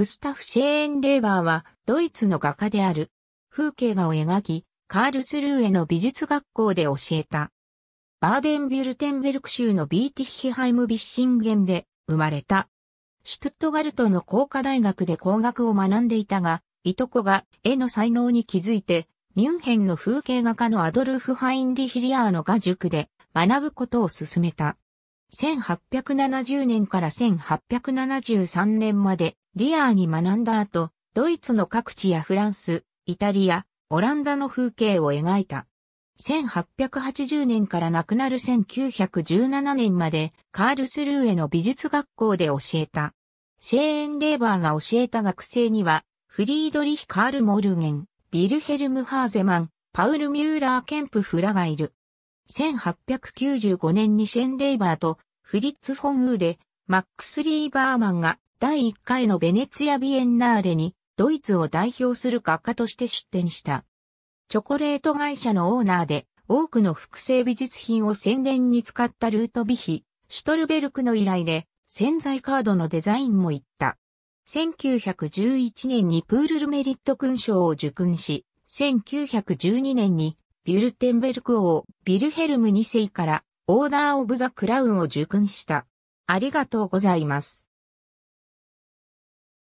グスタフ・シェーン・レーバーはドイツの画家である。風景画を描き、カールスルーへの美術学校で教えた。バーデンビュルテンベルク州のビーティヒハイム・ビッシンゲンで生まれた。シュトゥットガルトの工科大学で工学を学んでいたが、いとこが絵の才能に気づいて、ミュンヘンの風景画家のアドルフ・ハインリヒリアーの画塾で学ぶことを進めた。1870年から1873年までリアーに学んだ後、ドイツの各地やフランス、イタリア、オランダの風景を描いた。1880年から亡くなる1917年までカールスルーへの美術学校で教えた。シェーン・レーバーが教えた学生には、フリードリヒ・カール・モルゲン、ビルヘルム・ハーゼマン、パウル・ミューラー・ケンプ・フラがいる。1895年にシェーン・レーバーとフリッツ・フォン・ウーレ、マックス・リーバーマンが第1回のベネツィア・ビエンナーレに、ドイツを代表する画家として出展した。チョコレート会社のオーナーで、多くの複製美術品を宣伝に使ったルートビヒ、シュトルベルクの依頼で、潜在カードのデザインも行った。1911年にプールルメリット勲章を受勲し、1912年にビュルテンベルク王ビルヘルム2世からオーダーオブザクラウンを受勲した。ありがとうございます。